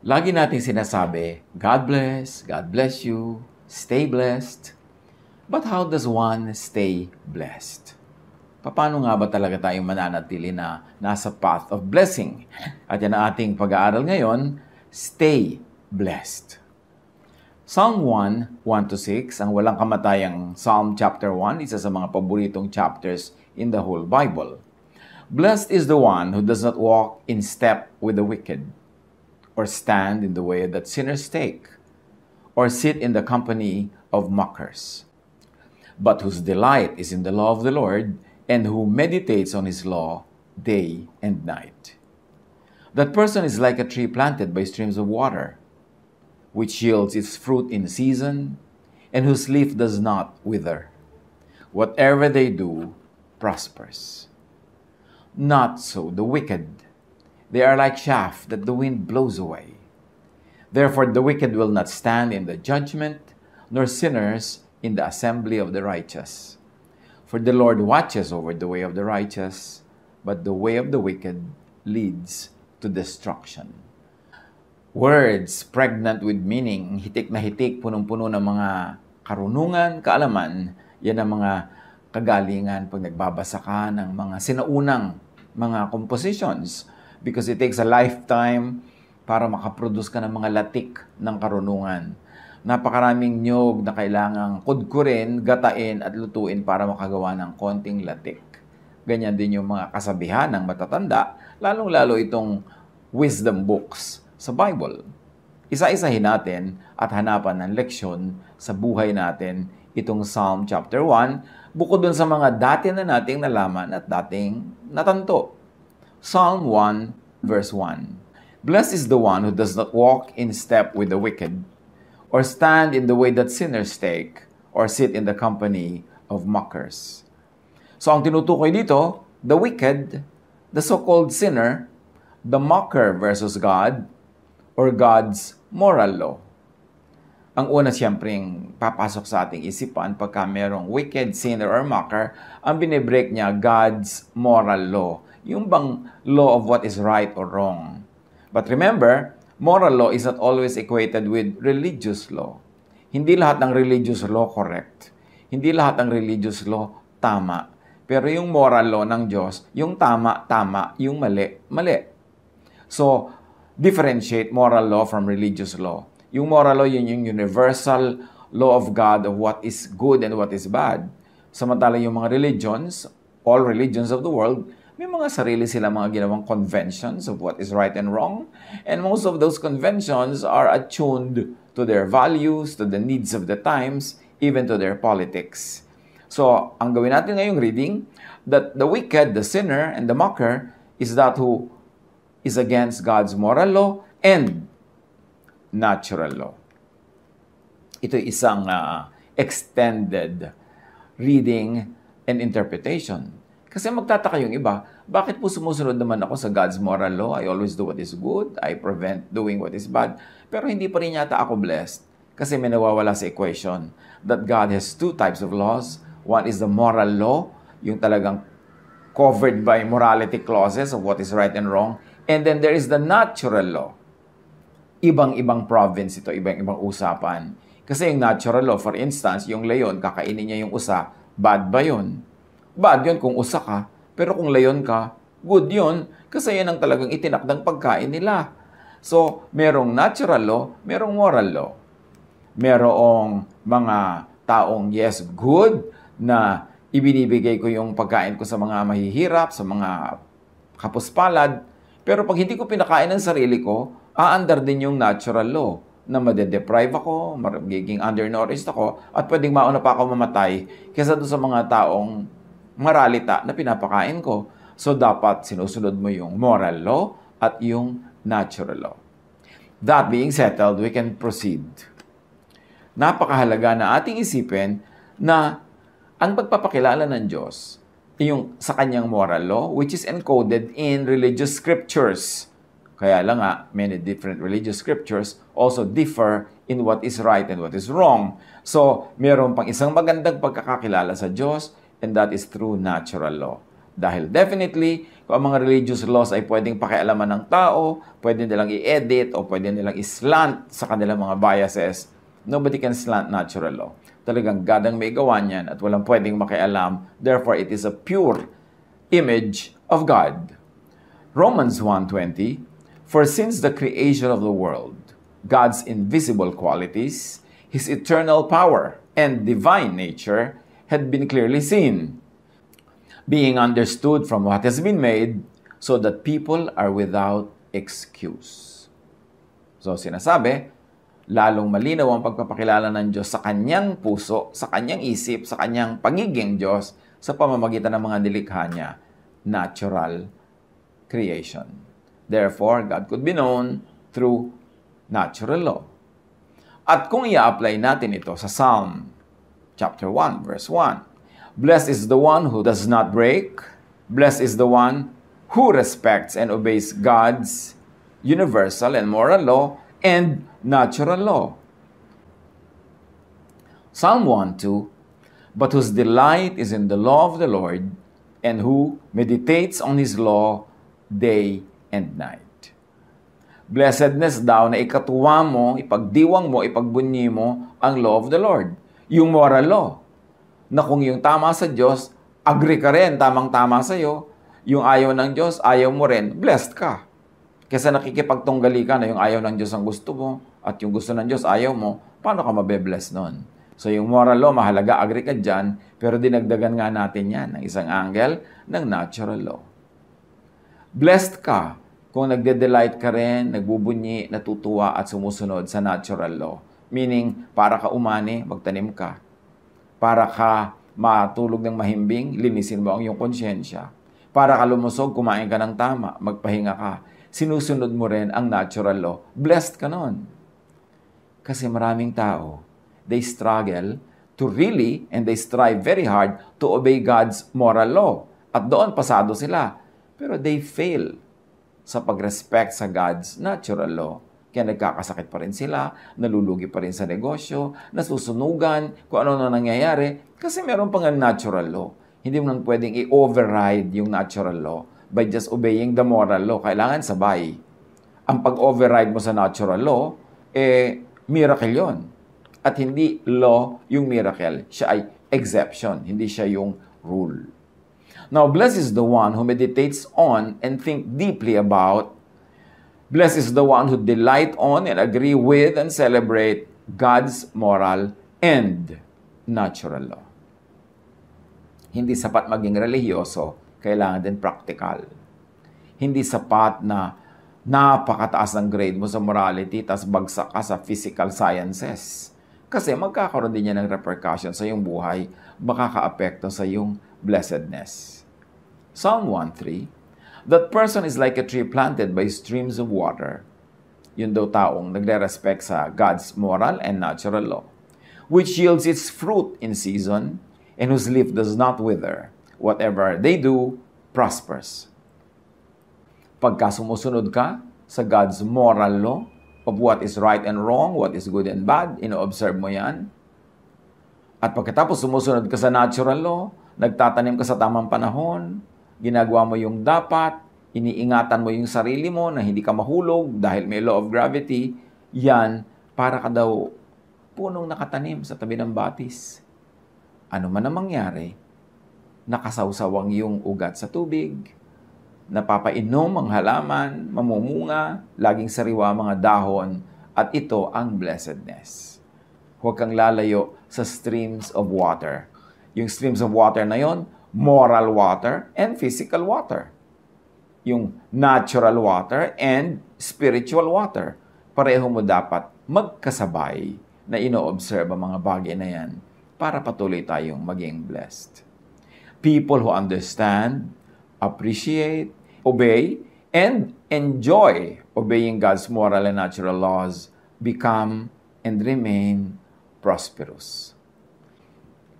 Lagi nating sinasabi, God bless, God bless you, stay blessed. But how does one stay blessed? Paano nga ba talaga tayong mananatili na nasa path of blessing? At yan ang ating pag-aaral ngayon, stay blessed. Psalm 1, 1-6, ang walang kamatayang Psalm chapter 1, isa sa mga paboritong chapters in the whole Bible. Blessed is the one who does not walk in step with the wicked or stand in the way that sinners take, or sit in the company of mockers, but whose delight is in the law of the Lord, and who meditates on his law day and night. That person is like a tree planted by streams of water, which yields its fruit in season, and whose leaf does not wither. Whatever they do prospers. Not so the wicked They are like chaff that the wind blows away. Therefore, the wicked will not stand in the judgment, nor sinners in the assembly of the righteous. For the Lord watches over the way of the righteous, but the way of the wicked leads to destruction. Words pregnant with meaning, hitik na hitik, punong-puno ng mga karunungan, kaalaman, yan ang mga kagalingan pag nagbabasa ka ng mga sinaunang mga compositions because it takes a lifetime para makaproduce ka ng mga latik ng karunungan. Napakaraming nyog na kailangang kudkurin, gatain at lutuin para makagawa ng konting latik. Ganyan din yung mga kasabihan ng matatanda, lalong-lalo itong wisdom books sa Bible. Isa-isahin natin at hanapan ng leksyon sa buhay natin itong Psalm chapter 1 bukod dun sa mga dati na nating nalaman at dating natanto. Psalm 1, verse 1. Blessed is the one who does not walk in step with the wicked, or stand in the way that sinners take, or sit in the company of mockers. So ang tinutukoy dito, the wicked, the so-called sinner, the mocker versus God, or God's moral law. Ang una siyempre papasok sa ating isipan pagka merong wicked, sinner, or mocker, ang binibreak niya God's moral law yung bang law of what is right or wrong. But remember, moral law is not always equated with religious law. Hindi lahat ng religious law correct. Hindi lahat ng religious law tama. Pero yung moral law ng Diyos, yung tama, tama, yung mali, mali. So, differentiate moral law from religious law. Yung moral law, yun yung universal law of God of what is good and what is bad. Samantala yung mga religions, all religions of the world, may mga sarili sila mga ginawang conventions of what is right and wrong. And most of those conventions are attuned to their values, to the needs of the times, even to their politics. So, ang gawin natin ngayong reading, that the wicked, the sinner, and the mocker is that who is against God's moral law and natural law. Ito isang uh, extended reading and interpretation kasi magtataka yung iba, bakit po sumusunod naman ako sa God's moral law? I always do what is good, I prevent doing what is bad. Pero hindi pa rin yata ako blessed kasi may nawawala sa equation that God has two types of laws. One is the moral law, yung talagang covered by morality clauses of what is right and wrong. And then there is the natural law. Ibang-ibang province ito, ibang-ibang usapan. Kasi yung natural law, for instance, yung leon, kakainin niya yung usa, bad ba yun? Bad yon kung usa ka, pero kung layon ka, good yon kasi yan ang talagang itinakdang pagkain nila. So, merong natural law, merong moral law. Merong mga taong yes, good, na ibinibigay ko yung pagkain ko sa mga mahihirap, sa mga kapuspalad. Pero pag hindi ko pinakain ang sarili ko, aandar din yung natural law na madedeprive ako, magiging undernourished ako, at pwedeng mauna pa ako mamatay kesa doon sa mga taong maralita na pinapakain ko. So dapat sinusunod mo yung moral law at yung natural law. That being settled, we can proceed. Napakahalaga na ating isipin na ang pagpapakilala ng Diyos yung sa kanyang moral law which is encoded in religious scriptures. Kaya lang nga, many different religious scriptures also differ in what is right and what is wrong. So, meron pang isang magandang pagkakakilala sa Diyos, and that is through natural law. Dahil definitely, kung ang mga religious laws ay pwedeng pakialaman ng tao, pwede nilang i-edit o pwede nilang islant sa kanilang mga biases, nobody can slant natural law. Talagang gadang may gawa niyan at walang pwedeng makialam. Therefore, it is a pure image of God. Romans 1.20 For since the creation of the world, God's invisible qualities, His eternal power, and divine nature had been clearly seen, being understood from what has been made, so that people are without excuse. So sinasabi, lalong malinaw ang pagpapakilala ng Diyos sa kanyang puso, sa kanyang isip, sa kanyang pagiging Diyos sa pamamagitan ng mga nilikha niya, natural creation. Therefore, God could be known through natural law. At kung i-apply natin ito sa Psalm chapter 1, verse 1. Blessed is the one who does not break. Blessed is the one who respects and obeys God's universal and moral law and natural law. Psalm 1 2 But whose delight is in the law of the Lord, and who meditates on his law day and night. Blessedness daw na ikatuwa mo, ipagdiwang mo, ipagbunyi mo ang law of the Lord. yung moral law. Na kung yung tama sa Diyos, agree ka rin, tamang-tama sa iyo. Yung ayaw ng Diyos, ayaw mo rin, blessed ka. Kesa nakikipagtunggali ka na yung ayaw ng Diyos ang gusto mo at yung gusto ng Diyos ayaw mo, paano ka mabe-bless nun? So yung moral law, mahalaga, agree ka dyan, pero dinagdagan nga natin yan ng isang angle ng natural law. Blessed ka kung nagde-delight ka rin, nagbubunyi, natutuwa at sumusunod sa natural law. Meaning, para ka umani, magtanim ka. Para ka matulog ng mahimbing, linisin mo ang iyong konsyensya. Para ka lumusog, kumain ka ng tama, magpahinga ka. Sinusunod mo rin ang natural law. Blessed ka nun. Kasi maraming tao, they struggle to really and they strive very hard to obey God's moral law. At doon pasado sila. Pero they fail sa pag-respect sa God's natural law. Kaya nagkakasakit pa rin sila, nalulugi pa rin sa negosyo, nasusunugan, kung ano na nangyayari. Kasi meron pang natural law. Hindi mo nang pwedeng i-override yung natural law by just obeying the moral law. Kailangan sabay. Ang pag-override mo sa natural law, eh, miracle yon At hindi law yung miracle. Siya ay exception. Hindi siya yung rule. Now, blessed is the one who meditates on and think deeply about Blessed is the one who delight on and agree with and celebrate God's moral and natural law. Hindi sapat maging religyoso, kailangan din practical. Hindi sapat na napakataas ng grade mo sa morality tas bagsak ka sa physical sciences. Kasi magkakaroon din yan ng repercussion sa iyong buhay, makakaapekto sa iyong blessedness. Psalm 1.3 That person is like a tree planted by streams of water. Yun daw taong nagre-respect sa God's moral and natural law, which yields its fruit in season and whose leaf does not wither. Whatever they do prospers. Pagka sumusunod ka sa God's moral law of what is right and wrong, what is good and bad, ino-observe mo yan. At pagkatapos sumusunod ka sa natural law, nagtatanim ka sa tamang panahon, ginagawa mo yung dapat, iniingatan mo yung sarili mo na hindi ka mahulog dahil may law of gravity, yan para ka daw punong nakatanim sa tabi ng batis. Ano man ang mangyari, nakasawsawang yung ugat sa tubig, napapainom ang halaman, mamumunga, laging sariwa mga dahon, at ito ang blessedness. Huwag kang lalayo sa streams of water. Yung streams of water na yon, moral water and physical water. Yung natural water and spiritual water. Pareho mo dapat magkasabay na ino-observe ang mga bagay na yan para patuloy tayong maging blessed. People who understand, appreciate, obey, and enjoy obeying God's moral and natural laws become and remain prosperous.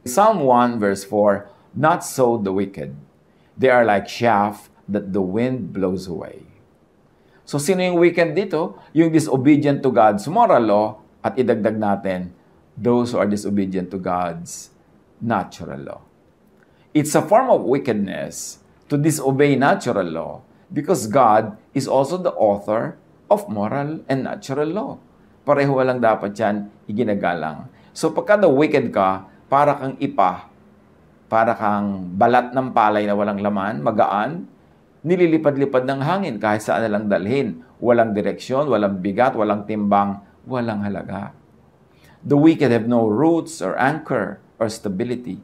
Psalm 1 verse 4 Not so the wicked. They are like chaff that the wind blows away. So sino yung wicked dito? Yung disobedient to God's moral law at idagdag natin, those who are disobedient to God's natural law. It's a form of wickedness to disobey natural law because God is also the author of moral and natural law. Pareho lang dapat yan iginagalang. So pagka the wicked ka, para kang ipa para kang balat ng palay na walang laman, magaan, nililipad-lipad ng hangin kahit saan nalang dalhin. Walang direksyon, walang bigat, walang timbang, walang halaga. The wicked have no roots or anchor or stability.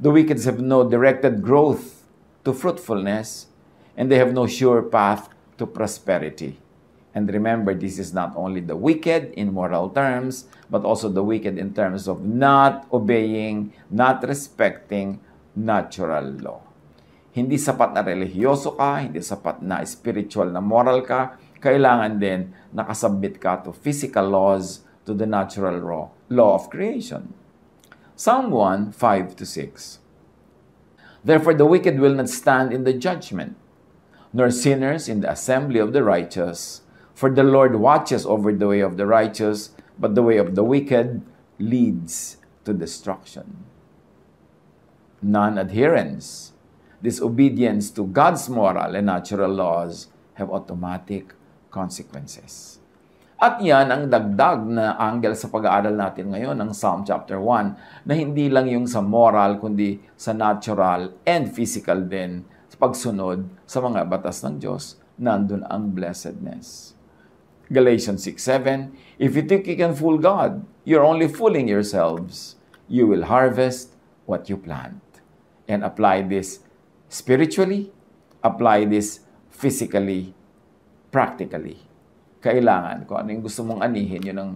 The wicked have no directed growth to fruitfulness and they have no sure path to prosperity. And remember, this is not only the wicked in moral terms, but also the wicked in terms of not obeying, not respecting natural law. Hindi sapat na relihiyoso ka, hindi sapat na spiritual na moral ka, kailangan din nakasubmit ka to physical laws, to the natural law, law of creation. Psalm 1, 5 to 6. Therefore the wicked will not stand in the judgment, nor sinners in the assembly of the righteous. For the Lord watches over the way of the righteous, but the way of the wicked leads to destruction. Non adherence, disobedience to God's moral and natural laws have automatic consequences. At yan ang dagdag na angle sa pag-aaral natin ngayon ng Psalm chapter 1 na hindi lang yung sa moral kundi sa natural and physical din sa pagsunod sa mga batas ng Diyos nandun ang blessedness. Galatians 6:7 If you think you can fool God, you're only fooling yourselves. You will harvest what you plant. And apply this spiritually, apply this physically, practically. Kailangan ko ano yung gusto mong anihin, yun ang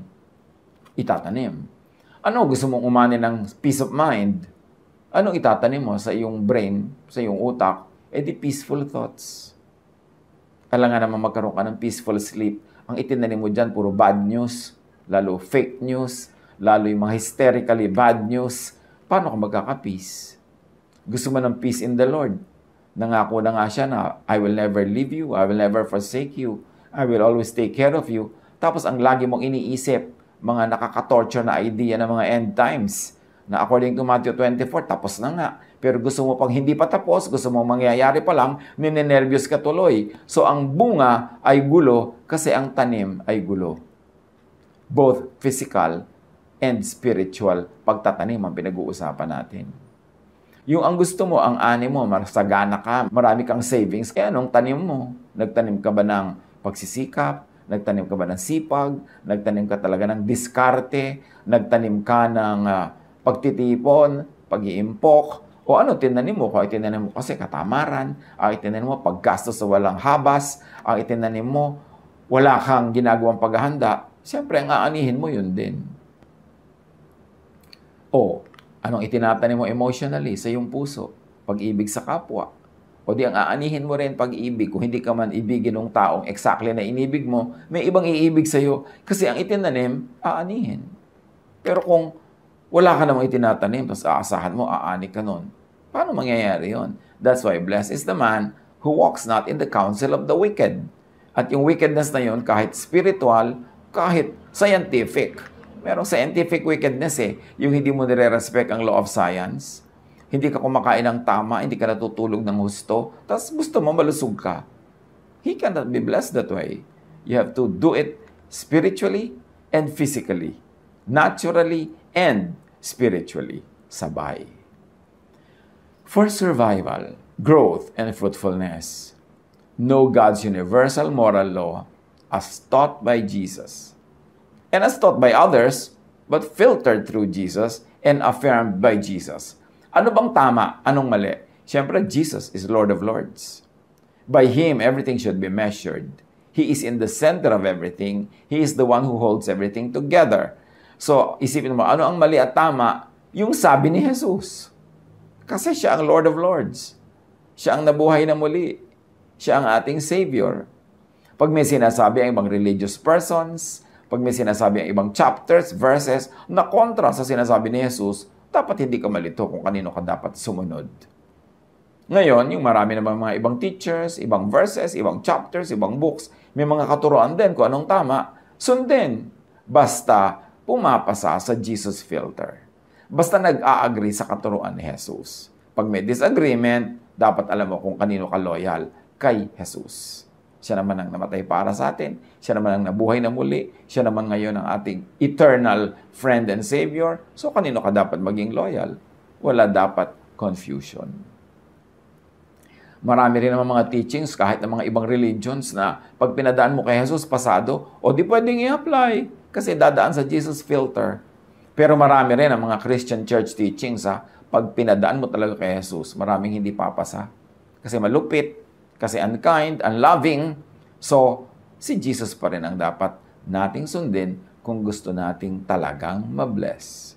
itatanim. Ano gusto mong umani ng peace of mind? Anong itatanim mo sa iyong brain, sa iyong utak? E di peaceful thoughts. Alam nga naman magkaroon ka ng peaceful sleep ang itinanim mo dyan, puro bad news, lalo fake news, lalo yung mga hysterically bad news. Paano ka magkaka-peace? Gusto mo ng peace in the Lord. Nangako na nga siya na, I will never leave you, I will never forsake you, I will always take care of you. Tapos ang lagi mong iniisip, mga nakaka-torture na idea ng mga end times, na according to Matthew 24, tapos na nga pero gusto mo pang hindi pa tapos, gusto mo mangyayari pa lang, ninenervyos ka tuloy. So ang bunga ay gulo kasi ang tanim ay gulo. Both physical and spiritual pagtatanim ang pinag-uusapan natin. Yung ang gusto mo, ang ani mo, masagana ka, marami kang savings, kaya anong tanim mo? Nagtanim ka ba ng pagsisikap? Nagtanim ka ba ng sipag? Nagtanim ka talaga ng diskarte? Nagtanim ka ng uh, pagtitipon, pag-iimpok, o ano tinanim mo? Kung itinanim mo kasi katamaran, ang itinanim mo paggastos sa walang habas, ang itinanim mo wala kang ginagawang paghahanda, siyempre ang aanihin mo yun din. O anong itinatanim mo emotionally sa iyong puso? Pag-ibig sa kapwa. O di ang aanihin mo rin pag-ibig. Kung hindi ka man ibigin ng taong exactly na inibig mo, may ibang iibig sa'yo kasi ang itinanim, aanihin. Pero kung wala ka namang itinatanim, tapos aasahan mo, aani ka nun Paano mangyayari yon? That's why blessed is the man who walks not in the counsel of the wicked. At yung wickedness na yon, kahit spiritual, kahit scientific. Merong scientific wickedness eh. Yung hindi mo nire-respect ang law of science. Hindi ka kumakain ng tama, hindi ka natutulog ng husto. Tapos gusto mo malusog ka. He cannot be blessed that way. You have to do it spiritually and physically. Naturally and spiritually. Sabay for survival, growth, and fruitfulness. Know God's universal moral law as taught by Jesus and as taught by others, but filtered through Jesus and affirmed by Jesus. Ano bang tama? Anong mali? Siyempre, Jesus is Lord of Lords. By Him, everything should be measured. He is in the center of everything. He is the one who holds everything together. So, isipin mo, ano ang mali at tama? Yung sabi ni Jesus. Kasi siya ang Lord of Lords. Siya ang nabuhay na muli. Siya ang ating Savior. Pag may sinasabi ang ibang religious persons, pag may sinasabi ang ibang chapters, verses, na kontra sa sinasabi ni Jesus, dapat hindi ka malito kung kanino ka dapat sumunod. Ngayon, yung marami naman mga ibang teachers, ibang verses, ibang chapters, ibang books, may mga katuroan din kung anong tama, sundin. Basta pumapasa sa Jesus filter basta nag-a-agree sa katuruan ni Jesus. Pag may disagreement, dapat alam mo kung kanino ka loyal, kay Jesus. Siya naman ang namatay para sa atin. Siya naman ang nabuhay na muli. Siya naman ngayon ang ating eternal friend and savior. So, kanino ka dapat maging loyal? Wala dapat confusion. Marami rin naman mga teachings kahit ng mga ibang religions na pag pinadaan mo kay Jesus, pasado, o di pwedeng i-apply kasi dadaan sa Jesus filter. Pero marami rin ang mga Christian church teachings ha, pag pinadaan mo talaga kay Jesus, maraming hindi papasa. Kasi malupit, kasi unkind, unloving. So, si Jesus pa rin ang dapat nating sundin kung gusto nating talagang mabless.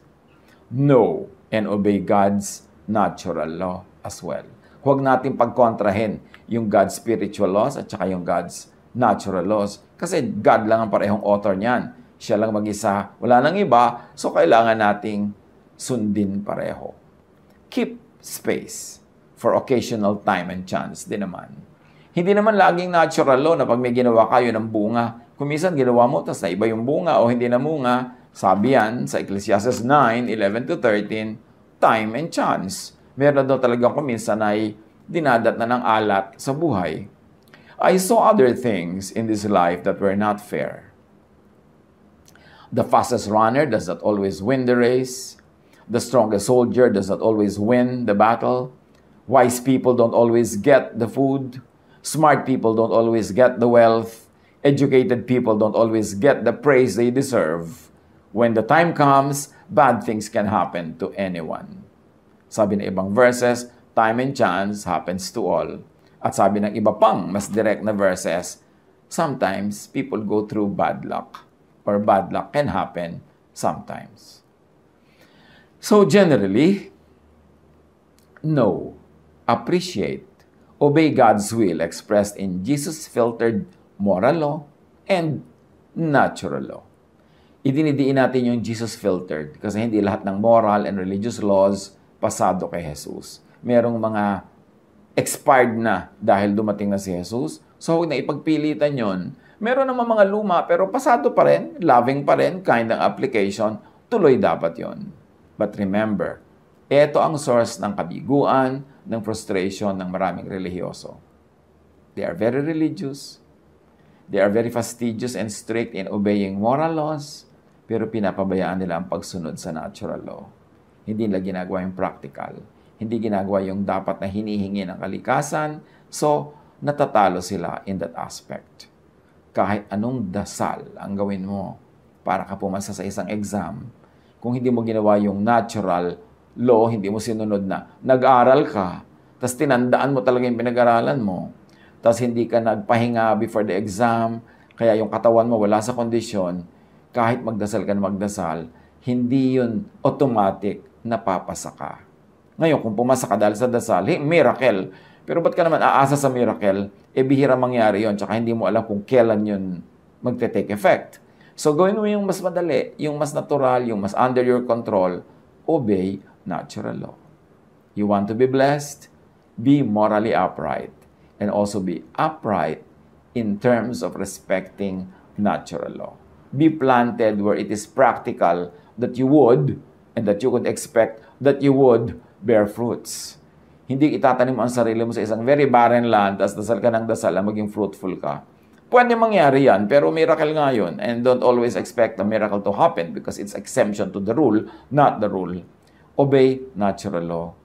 Know and obey God's natural law as well. Huwag natin pagkontrahin yung God's spiritual laws at saka yung God's natural laws. Kasi God lang ang parehong author niyan siya lang mag-isa, wala nang iba, so kailangan nating sundin pareho. Keep space for occasional time and chance din naman. Hindi naman laging natural law oh, na pag may ginawa kayo ng bunga, kumisan ginawa mo, tapos naiba yung bunga o hindi na munga, sabi yan sa Ecclesiastes 9, to 13, time and chance. Meron daw talagang kuminsan ay dinadat na ng alat sa buhay. I saw other things in this life that were not fair The fastest runner does not always win the race. The strongest soldier does not always win the battle. Wise people don't always get the food. Smart people don't always get the wealth. Educated people don't always get the praise they deserve. When the time comes, bad things can happen to anyone. Sabi ng ibang verses, time and chance happens to all. At sabi ng iba pang mas direct na verses, sometimes people go through bad luck. or bad luck can happen sometimes. So generally, know, appreciate, obey God's will expressed in Jesus' filtered moral law and natural law. Idinidiin natin yung Jesus filtered kasi hindi lahat ng moral and religious laws pasado kay Jesus. Merong mga expired na dahil dumating na si Jesus. So huwag na ipagpilitan yon Meron naman mga luma pero pasado pa rin, loving pa rin, kind ng application, tuloy dapat yon. But remember, ito ang source ng kabiguan, ng frustration ng maraming relihiyoso. They are very religious. They are very fastidious and strict in obeying moral laws, pero pinapabayaan nila ang pagsunod sa natural law. Hindi nila ginagawa yung practical. Hindi ginagawa yung dapat na hinihingi ng kalikasan. So, natatalo sila in that aspect kahit anong dasal ang gawin mo para ka pumasa sa isang exam, kung hindi mo ginawa yung natural law, hindi mo sinunod na nag-aral ka, tapos tinandaan mo talaga yung pinag-aralan mo, tapos hindi ka nagpahinga before the exam, kaya yung katawan mo wala sa kondisyon, kahit magdasal ka na magdasal, hindi yun automatic na papasa ka. Ngayon, kung pumasa ka dahil sa dasal, hey, miracle, pero ba't ka naman aasa sa miracle? E bihira mangyari yon tsaka hindi mo alam kung kailan yun magte-take effect. So gawin mo yung mas madali, yung mas natural, yung mas under your control, obey natural law. You want to be blessed? Be morally upright and also be upright in terms of respecting natural law. Be planted where it is practical that you would and that you could expect that you would bear fruits. Hindi itatanim ang sarili mo sa isang very barren land, tapos dasal ka ng dasal, maging fruitful ka. Pwede mangyari yan, pero miracle nga yun. And don't always expect a miracle to happen because it's exemption to the rule, not the rule. Obey natural law.